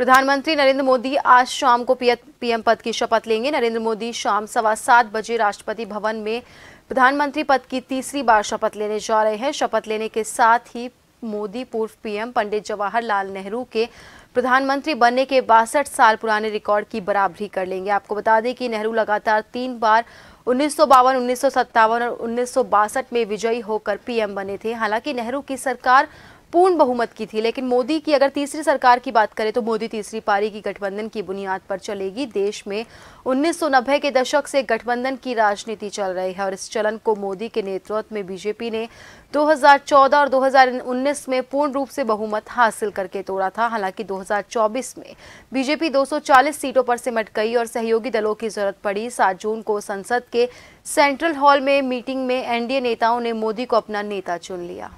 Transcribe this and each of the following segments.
प्रधानमंत्री नरेंद्र मोदी आज शाम को पीएम पद की शपथ लेंगे नरेंद्र मोदी शाम सवा सात बजे राष्ट्रपति भवन में प्रधानमंत्री पद की तीसरी बार शपथ लेने जा रहे हैं शपथ लेने के साथ ही मोदी पूर्व पीएम पंडित जवाहरलाल नेहरू के प्रधानमंत्री बनने के बासठ साल पुराने रिकॉर्ड की बराबरी कर लेंगे आपको बता दें कि नेहरू लगातार तीन बार उन्नीस सौ बावन उन्नीस सौ सत्तावन और उन्नीस में विजयी होकर पीएम बने थे हालांकि नेहरू की सरकार पूर्ण बहुमत की थी लेकिन मोदी की अगर तीसरी सरकार की बात करें तो मोदी तीसरी पारी की गठबंधन की बुनियाद पर चलेगी देश में उन्नीस के दशक से गठबंधन की राजनीति चल रही है और इस चलन को मोदी के नेतृत्व में बीजेपी ने 2014 और 2019 में पूर्ण रूप से बहुमत हासिल करके तोड़ा था हालांकि 2024 में बीजेपी 240 सीटों पर सिमट गई और सहयोगी दलों की जरूरत पड़ी सात जून को संसद के सेंट्रल हॉल में मीटिंग में एनडीए नेताओं ने मोदी को अपना नेता चुन लिया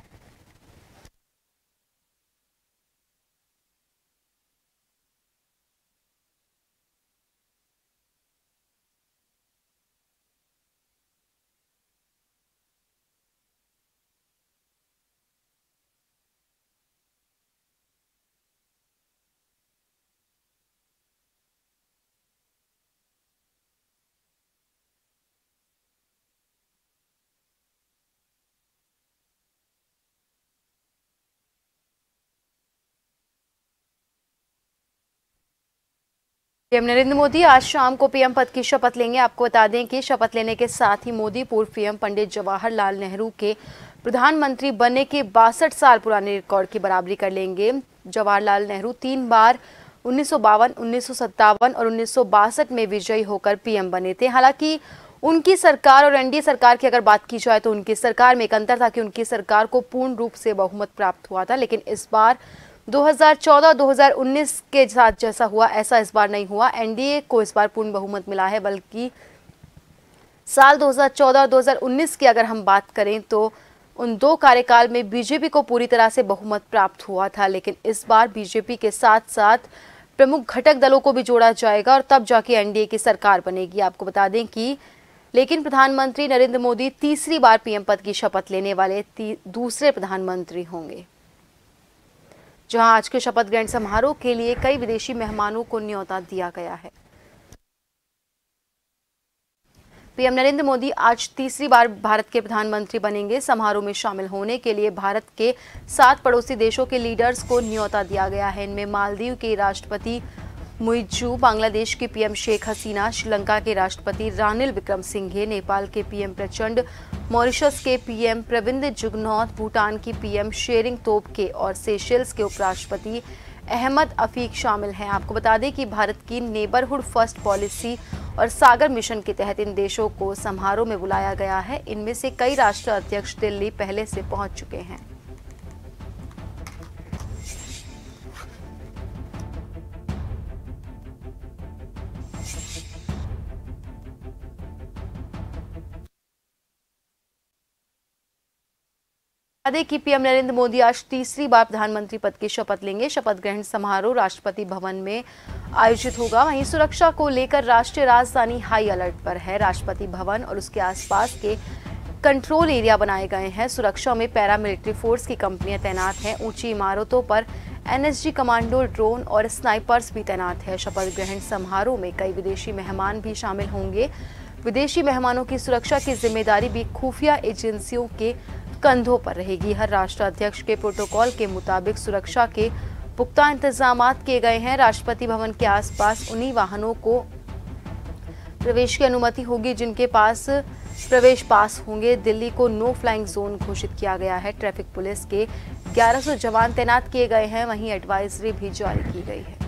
पीएम नरेंद्र मोदी आज शाम को पीएम पद की शपथ लेंगे आपको बता दें कि शपथ लेने के साथ ही मोदी पूर्व पीएम पंडित जवाहरलाल नेहरू के प्रधानमंत्री बनने के बासठ साल पुराने रिकॉर्ड की बराबरी कर लेंगे जवाहरलाल नेहरू तीन बार उन्नीस सौ और उन्नीस में विजयी होकर पीएम बने थे हालांकि उनकी सरकार और एनडीए सरकार की अगर बात की जाए तो उनकी सरकार में एक अंतर था कि उनकी सरकार को पूर्ण रूप से बहुमत प्राप्त हुआ था लेकिन इस बार 2014-2019 के साथ जैसा हुआ ऐसा इस बार नहीं हुआ एनडीए को इस बार पूर्ण बहुमत मिला है बल्कि साल 2014 2019 की अगर हम बात करें तो उन दो कार्यकाल में बीजेपी को पूरी तरह से बहुमत प्राप्त हुआ था लेकिन इस बार बीजेपी के साथ साथ प्रमुख घटक दलों को भी जोड़ा जाएगा और तब जाके एनडीए की सरकार बनेगी आपको बता दें कि लेकिन प्रधानमंत्री नरेंद्र मोदी तीसरी बार पीएम पद की शपथ लेने वाले दूसरे प्रधानमंत्री होंगे जहां आज के शपथ ग्रहण समारोह के लिए कई विदेशी मेहमानों को न्योता दिया गया है पीएम नरेंद्र मोदी आज तीसरी बार भारत के प्रधानमंत्री बनेंगे समारोह में शामिल होने के लिए भारत के सात पड़ोसी देशों के लीडर्स को न्योता दिया गया है इनमें मालदीव के राष्ट्रपति मुइजू बांग्लादेश के पीएम शेख हसीना श्रीलंका के राष्ट्रपति रानिल विक्रम सिंघे नेपाल के पीएम प्रचंड मॉरिशस के पीएम प्रविंद जुगनौथ भूटान की पीएम शेरिंग के और सेशेल्स के उपराष्ट्रपति अहमद अफीक शामिल हैं आपको बता दें कि भारत की नेबरहुड फर्स्ट पॉलिसी और सागर मिशन के तहत इन देशों को समारोह में बुलाया गया है इनमें से कई राष्ट्र अध्यक्ष दिल्ली पहले से पहुंच चुके हैं बता कि पीएम नरेंद्र मोदी आज तीसरी बार प्रधानमंत्री पद की शपथ लेंगे शपथ ग्रहण समारोह राष्ट्रपति भवन में आयोजित होगा वहीं सुरक्षा को लेकर राष्ट्रीय राजधानी हाई अलर्ट पर है राष्ट्रपति भवन और उसके आसपास के कंट्रोल एरिया बनाए गए हैं सुरक्षा में पैरामिलिट्री फोर्स की कंपनियां तैनात हैं ऊंची इमारतों पर एनएसजी कमांडो ड्रोन और स्नाइपर्स भी तैनात है शपथ ग्रहण समारोह में कई विदेशी मेहमान भी शामिल होंगे विदेशी मेहमानों की सुरक्षा की जिम्मेदारी भी खुफिया एजेंसियों के कंधों पर रहेगी हर राष्ट्र अध्यक्ष के प्रोटोकॉल के मुताबिक सुरक्षा के पुख्ता इंतजाम किए गए हैं राष्ट्रपति भवन के आसपास उन्हीं वाहनों को प्रवेश की अनुमति होगी जिनके पास प्रवेश पास होंगे दिल्ली को नो फ्लाइंग जोन घोषित किया गया है ट्रैफिक पुलिस के 1100 जवान तैनात किए गए हैं वहीं एडवाइजरी भी जारी की गई है